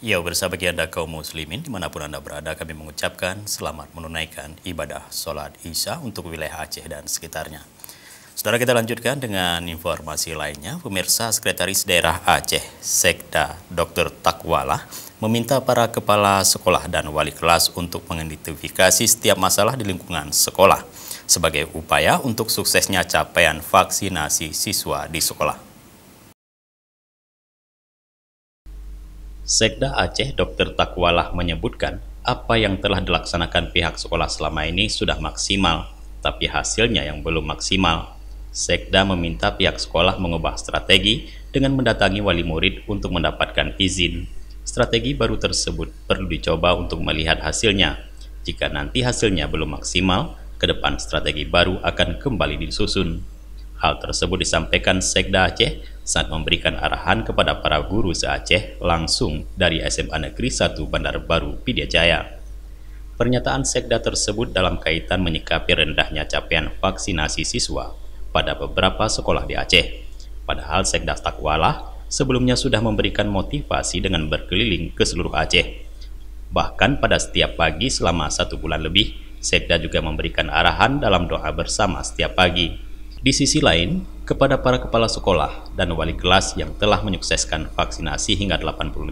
Ya, bersama Anda kaum muslimin dimanapun Anda berada, kami mengucapkan selamat menunaikan ibadah sholat isya untuk wilayah Aceh dan sekitarnya. Saudara kita lanjutkan dengan informasi lainnya. Pemirsa Sekretaris Daerah Aceh, Sekda Dr. Takwala, meminta para kepala sekolah dan wali kelas untuk mengidentifikasi setiap masalah di lingkungan sekolah sebagai upaya untuk suksesnya capaian vaksinasi siswa di sekolah. Sekda Aceh Dr. Takwalah menyebutkan apa yang telah dilaksanakan pihak sekolah selama ini sudah maksimal, tapi hasilnya yang belum maksimal. Sekda meminta pihak sekolah mengubah strategi dengan mendatangi wali murid untuk mendapatkan izin. Strategi baru tersebut perlu dicoba untuk melihat hasilnya. Jika nanti hasilnya belum maksimal, ke depan strategi baru akan kembali disusun. Hal tersebut disampaikan Sekda Aceh saat memberikan arahan kepada para guru se-Aceh langsung dari SMA Negeri 1 Bandar Baru, Pidijaya. Pernyataan Sekda tersebut dalam kaitan menyikapi rendahnya capaian vaksinasi siswa pada beberapa sekolah di Aceh. Padahal Sekda Takwalah sebelumnya sudah memberikan motivasi dengan berkeliling ke seluruh Aceh. Bahkan pada setiap pagi selama satu bulan lebih, Sekda juga memberikan arahan dalam doa bersama setiap pagi. Di sisi lain, kepada para kepala sekolah dan wali kelas yang telah menyukseskan vaksinasi hingga 85%,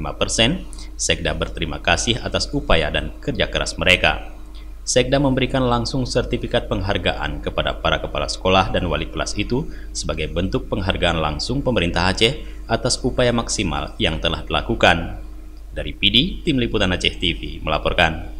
Sekda berterima kasih atas upaya dan kerja keras mereka. Sekda memberikan langsung sertifikat penghargaan kepada para kepala sekolah dan wali kelas itu sebagai bentuk penghargaan langsung pemerintah Aceh atas upaya maksimal yang telah dilakukan. Dari PD, Tim Liputan Aceh TV melaporkan.